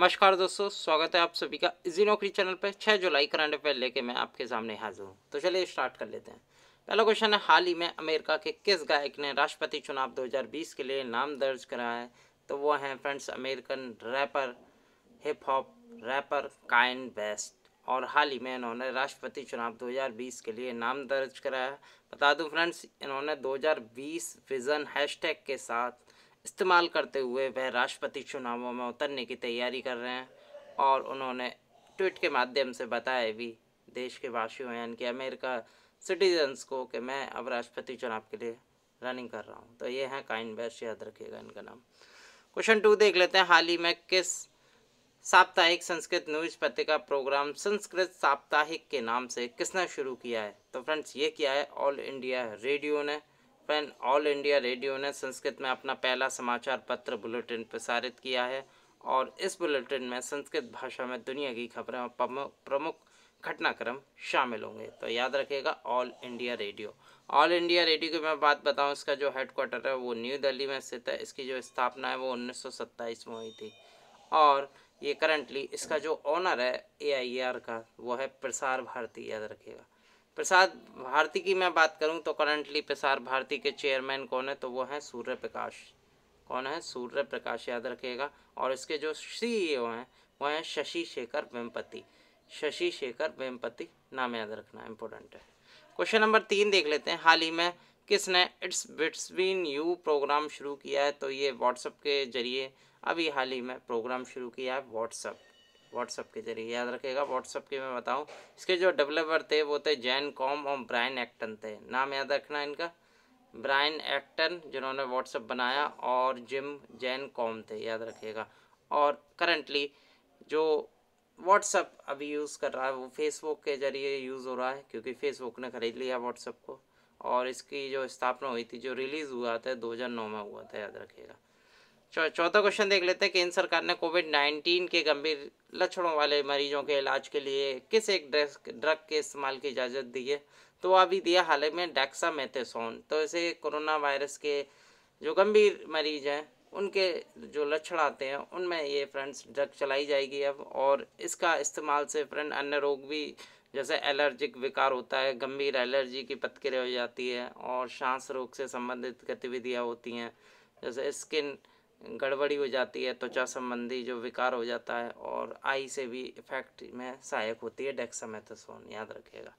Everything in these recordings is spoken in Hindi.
नमस्कार दोस्तों स्वागत है आप सभी का इजी नौकरी चैनल पर 6 जुलाई करंट अफेयर लेके मैं आपके सामने हाजिर हूँ तो चलिए स्टार्ट कर लेते हैं पहला क्वेश्चन है हाल ही में अमेरिका के किस गायक ने राष्ट्रपति चुनाव 2020 के लिए नाम दर्ज कराया है तो वो हैं friends American rapper hip hop rapper Kanye West और हाल ही में इन्होंने राष्ट्रपति चुनाव 2020 के लिए नाम दर्ज कराया बता दूं फ्रेंड्स इन्होंने 2020 विज़न हैशटैग के साथ इस्तेमाल करते हुए वह राष्ट्रपति चुनावों में उतरने की तैयारी कर रहे हैं और उन्होंने ट्वीट के माध्यम से बताया भी देश के वासियों यानी कि अमेरिका सिटीजन्स को कि मैं अब राष्ट्रपति चुनाव के लिए रनिंग कर रहा हूँ तो ये है काइन बेस्ट याद रखिएगा इनका नाम क्वेश्चन टू देख लेते हैं हाल ही में किस साप्ताहिक संस्कृत न्यूज पत्रिका प्रोग्राम संस्कृत साप्ताहिक के नाम से किसने शुरू किया है तो फ्रेंड्स ये किया है ऑल इंडिया रेडियो ने ओपन ऑल इंडिया रेडियो ने संस्कृत में अपना पहला समाचार पत्र बुलेटिन प्रसारित किया है और इस बुलेटिन में संस्कृत भाषा में दुनिया की खबरें और प्रमुख घटनाक्रम शामिल होंगे तो याद रखिएगा All India Radio All India Radio की मैं बात बताऊं इसका जो हेडक्वार्टर है वो न्यू दिल्ली में स्थित है इसकी जो स्थापना है वो उन्नीस में हुई थी और ये करंटली इसका जो ऑनर है ए e का वो है प्रसार भारती याद रखिएगा प्रसाद भारती की मैं बात करूं तो करंटली प्रसार भारती के चेयरमैन कौन है तो वो हैं सूर्य प्रकाश कौन है सूर्य प्रकाश याद रखिएगा और इसके जो सी e हैं वो हैं शशि शेखर वेमपति शशि शेखर वेमपति नाम याद रखना इम्पोर्टेंट है क्वेश्चन नंबर तीन देख लेते हैं हाल ही में किसने इट्स बिट्सबीन यू प्रोग्राम शुरू किया है तो ये व्हाट्सअप के जरिए अभी हाल ही में प्रोग्राम शुरू किया है व्हाट्सअप व्हाट्सअप के जरिए याद रखेगा व्हाट्सअप के मैं बताऊँ इसके जो डेवलपर थे वो थे जैन कॉम और ब्रायन एक्टन थे नाम याद रखना इनका ब्रायन एक्टन जिन्होंने व्हाट्सअप बनाया और जिम जैन कॉम थे याद रखिएगा और करंटली जो व्हाट्सअप अभी यूज़ कर रहा है वो फेसबुक के ज़रिए यूज़ हो रहा है क्योंकि फेसबुक ने ख़रीद लिया व्हाट्सअप को और इसकी जो स्थापना हुई थी जो रिलीज़ हुआ था दो में हुआ था याद रखिएगा चौथा क्वेश्चन देख लेते हैं केंद्र सरकार ने कोविड नाइन्टीन के गंभीर लक्षणों वाले मरीजों के इलाज के लिए किस एक ड्रग के इस्तेमाल की इजाज़त दी है तो वह अभी दिया हाल ही में डैक्सा मेथेसोन तो ऐसे कोरोना वायरस के जो गंभीर मरीज हैं उनके जो लक्षण आते हैं उनमें ये फ्रेंड्स ड्रग चलाई जाएगी अब और इसका इस्तेमाल से फ्रेंड अन्य रोग भी जैसे एलर्जिक विकार होता है गंभीर एलर्जी की पत्करें हो जाती है और सांस रोग से संबंधित गतिविधियाँ होती हैं जैसे स्किन गड़बड़ी हो जाती है त्वचा संबंधी जो विकार हो जाता है और आई से भी इफेक्ट में सहायक होती है डेक्सामेथासोन याद रखिएगा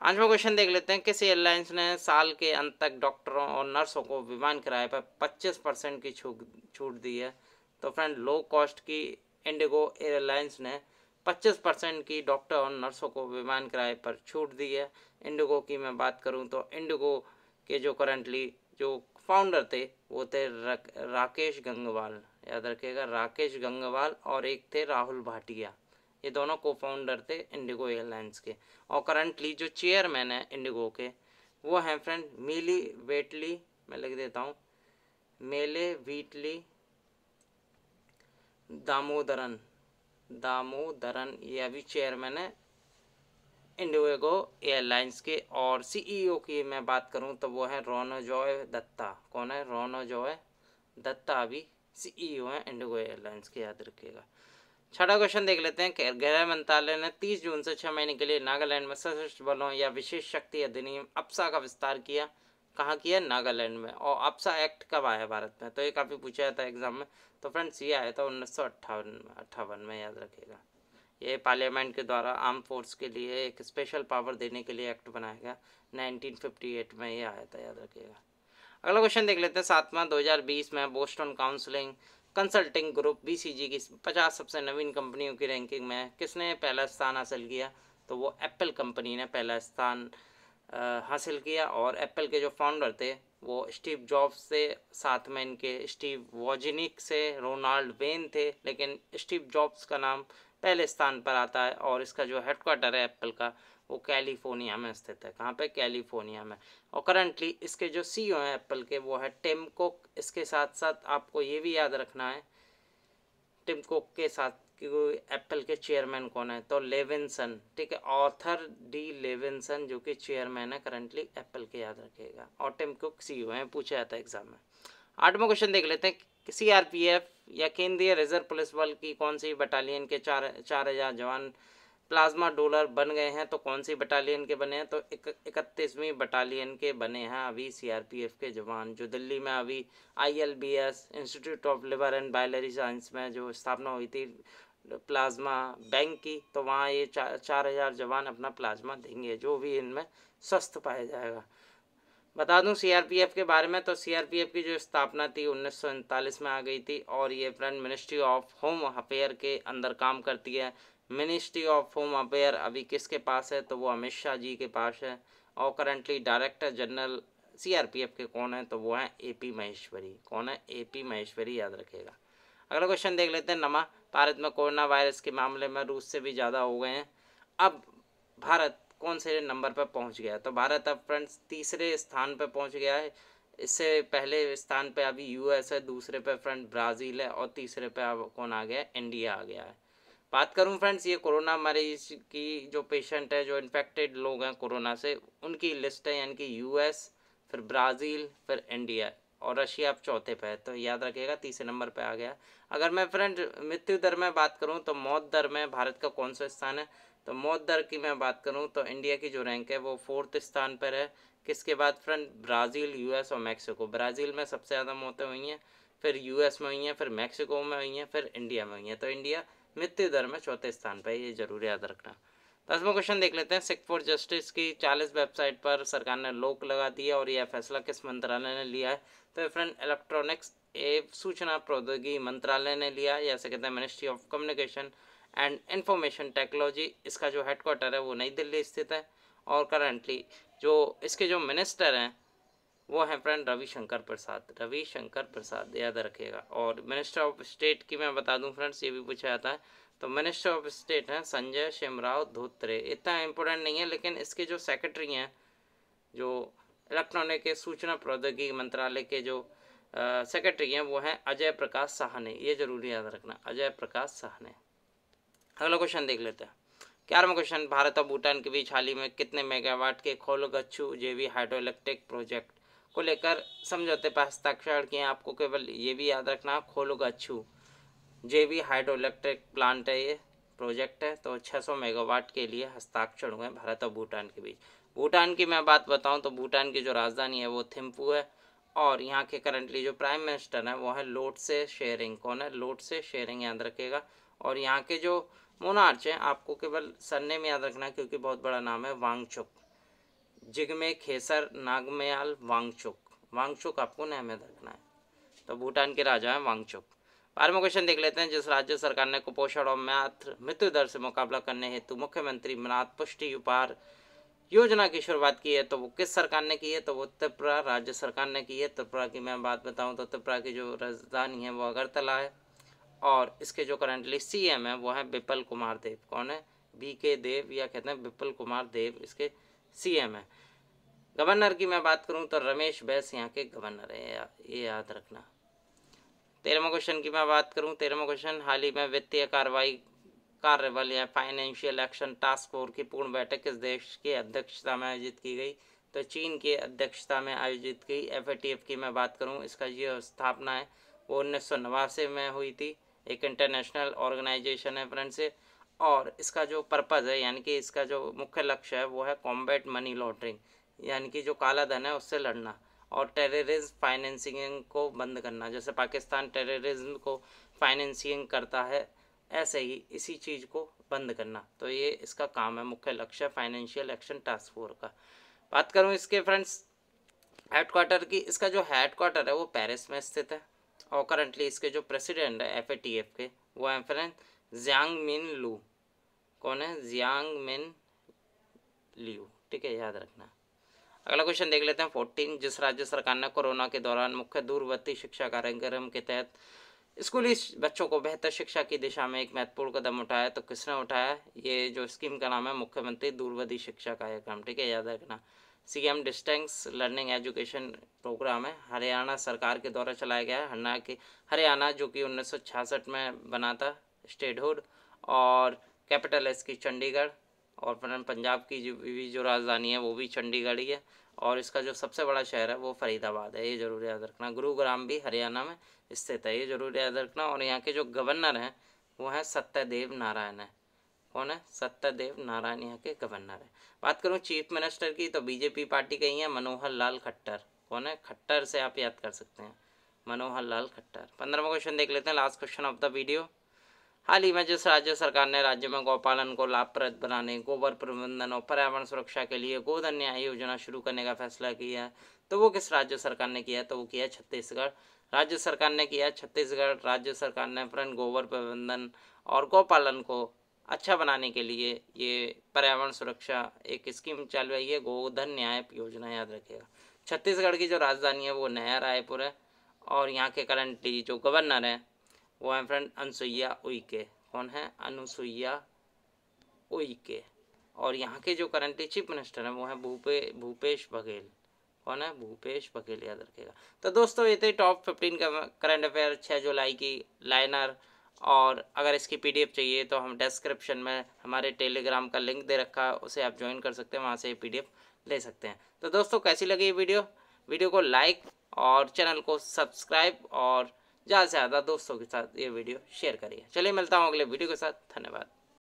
पांचवा क्वेश्चन देख लेते हैं किसी एयरलाइंस ने साल के अंत तक डॉक्टरों और नर्सों को विमान किराए पर 25 परसेंट की छूट छूट दी है तो फ्रेंड लो कॉस्ट की इंडिगो एयरलाइंस ने 25 परसेंट की डॉक्टर और नर्सों को विमान किराए पर छूट दी है इंडिगो की मैं बात करूं तो इंडिगो के जो करंटली जो फाउंडर थे वो थे राकेश गंगवाल याद रखिएगा राकेश गंगवाल और एक थे राहुल भाटिया ये दोनों को फाउंडर थे इंडिगो एयरलाइंस के और करंटली जो चेयरमैन है इंडिगो के वो हैं फ्रेंड मिली वेटली मैं लिख देता हूँ मेले वीटली दामोदरन दामोदरन ये अभी चेयरमैन है इंडिगो एयरलाइंस के और सीईओ की मैं बात करूं तो वो है रोनोजॉय दत्ता कौन है रोनोजॉय दत्ता अभी सीईओ है इंडिगो एयरलाइंस के याद रखिएगा छठा क्वेश्चन देख लेते हैं गृह मंत्रालय ने 30 जून से छः महीने के लिए नागालैंड में सशस्त्र बलों या विशेष शक्ति अधिनियम अप्सा का विस्तार किया कहाँ किया नागालैंड में और अप्सा एक्ट कब आया भारत में तो ये काफ़ी पूछा जाता है एग्जाम में तो फ्रेंड्स ये आया था उन्नीस सौ अट्ठावन में याद रखेगा ये पार्लियामेंट के द्वारा आर्म फोर्स के लिए एक स्पेशल पावर देने के लिए एक्ट बनाया गया 1958 में ये आया था याद रखिएगा अगला क्वेश्चन देख लेते हैं सातवां 2020 में Boston counselling consulting group BCG की 50 सबसे नवीन कंपनियों की रैंकिंग में किसने पहला स्थान हासिल किया तो वो एप्पल कंपनी ने पहला स्थान हासिल किया और एप्पल के जो फाउंडर थे वो स्टीव जॉब्स से साथ में इनके स्टीव वॉजिनिक से रोनाल्ड वेन थे लेकिन स्टीव जॉब्स का नाम पहले स्थान पर आता है और इसका जो हेडक्वार्टर है एप्पल का वो कैलिफोर्निया में स्थित है कहाँ पे कैलिफोर्निया में और करंटली इसके जो सी e हैं एप्पल के वो है टिम कुक इसके साथ साथ आपको ये भी याद रखना है टिम कुक के साथ एप्पल के चेयरमैन कौन है तो लेविनसन ठीक है ऑथर डी लेविनसन जो कि चेयरमैन है करंटली एप्पल के याद रखेगा और टिम कुक सी हैं पूछा जाता है एग्जाम में आठवां क्वेश्चन देख लेते हैं सीआरपीएफ या केंद्रीय रिजर्व पुलिस बल की कौन सी बटालियन के चार चार हजार जवान प्लाज्मा डोलर बन गए हैं तो कौन सी बटालियन के बने हैं तो इकतीसवीं बटालियन के बने हैं अभी सीआरपीएफ के जवान जो दिल्ली में अभी ILBS Institute of Liver and Biliary Science में जो स्थापना हुई थी प्लाज्मा बैंक की तो वहाँ ये चा, चार हजार जवान अपना प्लाज्मा देंगे जो भी इनमें स्वस्थ पाया जाएगा बता दूं सीआरपीएफ के बारे में तो सीआरपीएफ की जो स्थापना थी उन्नीस में आ गई थी और ये friend Ministry of Home Affair के अंदर काम करती है मिनिस्ट्री ऑफ होम अफेयर अभी किसके पास है तो वो अमित शाह जी के पास है और करंटली डायरेक्टर जनरल सीआरपीएफ के कौन है तो वो हैं एपी महेश्वरी कौन है एपी महेश्वरी याद रखेगा अगला क्वेश्चन देख लेते हैं नमा भारत में कोरोना वायरस के मामले में रूस से भी ज़्यादा हो गए हैं अब भारत कौन से नंबर पर पहुंच गया तो भारत अब फ्रेंड्स तीसरे स्थान पर पहुंच गया है इससे पहले स्थान पर अभी यूएस है दूसरे पर फ्रेंड ब्राज़ील है और तीसरे पर अब कौन आ गया इंडिया आ गया है बात करूं फ्रेंड्स ये कोरोना मरीज की जो पेशेंट है जो इन्फेक्टेड लोग हैं कोरोना से उनकी लिस्ट है यानी कि यूएस फिर ब्राज़ील फिर इंडिया और रशिया अब चौथे पे है तो याद रखिएगा तीसरे नंबर पे आ गया अगर मैं फ्रेंड मृत्यु दर में बात करूँ तो मौत दर में भारत का कौन सा स्थान है तो मौत दर की मैं बात करूँ तो इंडिया की जो रैंक है वो फोर्थ स्थान पर है किसके बाद फ्रेंड ब्राज़ील यूएस और मैक्सिको ब्राज़ील में सबसे ज़्यादा मौतें हुई हैं फिर यूएस में हुई हैं फिर मैक्सिको में हुई हैं फिर इंडिया में हुई हैं तो इंडिया मृत्यु दर में चौथे स्थान पर ये जरूर याद रखना दसवा तो क्वेश्चन देख लेते हैं सिख फॉर जस्टिस की चालीस वेबसाइट पर सरकार ने लोक लगा दिया और यह फैसला किस मंत्रालय ने लिया है तो फ्रेंड इलेक्ट्रॉनिक्स एवं सूचना प्रौद्योगिकी मंत्रालय ने लिया जैसे कहते हैं Ministry of Communication and Information Technology इसका जो हेडकोार्टर है वो नई दिल्ली स्थित है और करंटली जो इसके जो मिनिस्टर हैं वो हैं फ्रेंड रविशंकर प्रसाद रविशंकर प्रसाद याद रखिएगा और मिनिस्टर ऑफ स्टेट की मैं बता दूं फ्रेंड्स ये भी पूछा जाता है तो मिनिस्टर ऑफ स्टेट हैं संजय शिमराव धोत्रे इतना इम्पोर्टेंट नहीं है लेकिन इसके जो सेक्रेटरी हैं जो इलेक्ट्रॉनिक सूचना प्रौद्योगिकी मंत्रालय के जो सेक्रेटरी हैं वो हैं अजय प्रकाश साहने ये जरूरी याद रखना अजय प्रकाश साहने अगला क्वेश्चन देख लेते हैं ग्यारहवा क्वेश्चन भारत और भूटान के बीच हाल ही में कितने मेगावाट के खोलगच्छू जेवी हाइड्रो इलेक्ट्रिक प्रोजेक्ट को लेकर समझौते पर हस्ताक्षर किए आपको केवल ये भी याद रखना खोलगच्छू जेवी हाइड्रो इलेक्ट्रिक प्लांट है ये प्रोजेक्ट है तो 600 मेगावाट के लिए हस्ताक्षर हुए भारत और भूटान के बीच भूटान की मैं बात बताऊं तो भूटान की जो राजधानी है वो थिम्पू है और यहाँ के करंटली जो प्राइम मिनिस्टर हैं वो है लोट से शेयरिंग कौन है लोट से शेयरिंग याद रखेगा और यहाँ के जो मोनार्च हैं आपको केवल सरने में याद रखना क्योंकि बहुत बड़ा नाम है वांगचुक जिगमे खेसर नागमयाल वांगचुक वांगचुक आपको नाम याद रखना है तो भूटान के राजा हैं वांगचुक बारहवें क्वेश्चन देख लेते हैं जिस राज्य सरकार ने कुपोषण और मात्र मृत्यु दर से मुकाबला करने हेतु मुख्यमंत्री मनाथ पुष्टि उपहार योजना की शुरुआत की है तो वो किस सरकार ने की है तो वो त्रिपुरा राज्य सरकार ने की है त्रिपुरा की मैं बात बताऊं तो त्रिपुरा की जो राजधानी है वो अगरतला है और इसके जो करंटली सीएम है वो है विपल कुमार देव कौन है बी के देव या कहते हैं विपल कुमार देव इसके सीएम है गवर्नर की मैं बात करूं तो रमेश बैस यहाँ के गवर्नर है या, ये याद रखना तेरहवा क्वेश्चन की मैं बात करूं तेरहवा क्वेश्चन हाल ही में वित्तीय कार्रवाई कार्यबल या फाइनेंशियल एक्शन टास्क फोर्स की पूर्ण बैठक किस देश की अध्यक्षता में आयोजित की गई तो चीन की अध्यक्षता में आयोजित की एफ की मैं बात करूँ इसका जो स्थापना है वो उन्नीस में हुई थी एक इंटरनेशनल ऑर्गेनाइजेशन है फ्रेंड्स और इसका जो पर्पज़ है यानी कि इसका जो मुख्य लक्ष्य है वो है कॉम्बैट मनी लॉन्ड्रिंग यानी कि जो काला धन है उससे लड़ना और टेररिज्म फाइनेंसिंग को बंद करना जैसे पाकिस्तान टेररिज्म को फाइनेंसिंग करता है ऐसे ही इसी चीज़ को बंद करना तो ये इसका काम है मुख्य लक्ष्य फाइनेंशियल एक्शन टास्क फोर्स का बात करूँ इसके फ्रेंड्स हेडक्वार्टर की इसका जो हेडक्वार्टर है वो पेरिस में स्थित है और करंटली इसके जो प्रेसिडेंट है एफ के वो हैं फ्रेंड जियांग मिन लू कौन है जियांग मिन लियू ठीक है याद रखना अगला क्वेश्चन देख लेते हैं फोर्टीन जिस राज्य सरकार ने कोरोना के दौरान मुख्य दूरवर्ती शिक्षा कार्यक्रम के तहत स्कूली बच्चों को बेहतर शिक्षा की दिशा में एक महत्वपूर्ण कदम उठाया तो किसने उठाया ये जो स्कीम का नाम है मुख्यमंत्री दूरवर्ती शिक्षा कार्यक्रम ठीक है याद रखना C M distance learning education programme है हरियाणा सरकार के द्वारा चलाया गया है हरियाणा के हरियाणा जो कि 1966 में बना था स्टेटहुड और कैपिटल इसकी चंडीगढ़ और पंजाब की जो भी जो राजधानी है वो भी चंडीगढ़ ही है और इसका जो सबसे बड़ा शहर है वो फरीदाबाद है ये जरूर याद रखना गुरुग्राम भी हरियाणा में स्थित है ये जरूर याद रखना और यहाँ के जो गवर्नर हैं वो हैं सत्यदेव नारायण है कौन है सत्यदेव नारायण यहाँ के गवर्नर है बात करूँ चीफ मिनिस्टर की तो बीजेपी पार्टी के ही है मनोहर लाल खट्टर कौन है खट्टर से आप याद कर सकते हैं मनोहर लाल खट्टर पंद्रहवा क्वेश्चन देख लेते हैं last question of the video हाल ही में जिस राज्य सरकार ने राज्य में गौपालन को लाभप्रद बनाने गोबर प्रबंधन और पर्यावरण सुरक्षा के लिए गोधन न्याय योजना शुरू करने का फैसला किया है तो वो किस राज्य सरकार ने किया तो वो किया छत्तीसगढ़ राज्य सरकार ने किया छत्तीसगढ़ राज्य सरकार ने फ्रंट गोबर प्रबंधन और गौपालन को अच्छा बनाने के लिए ये पर्यावरण सुरक्षा एक स्कीम चल रही है गोधन न्याय योजना याद रखेगा छत्तीसगढ़ की जो राजधानी है वो नया रायपुर है और यहाँ के करंटली जो गवर्नर हैं वो हैं फ्रेंड अनुसुईया उइके कौन है अनुसुईया उइके और यहाँ के जो करंटली चीफ मिनिस्टर हैं वो हैं भूपे भूपेश बघेल कौन है भूपेश बघेल याद रखेगा तो दोस्तों ये थे टॉप फिफ्टीन करंट अफेयर छः जुलाई की लाइनर और अगर इसकी पीडीएफ चाहिए तो हम डिस्क्रिप्शन में हमारे टेलीग्राम का लिंक दे रखा है उसे आप ज्वाइन कर सकते हैं वहाँ से ये पीडीएफ ले सकते हैं तो दोस्तों कैसी लगी ये वीडियो वीडियो को लाइक और चैनल को सब्सक्राइब और ज़्यादा से ज़्यादा दोस्तों के साथ ये वीडियो शेयर करिए चलिए मिलता हूँ अगले वीडियो के साथ धन्यवाद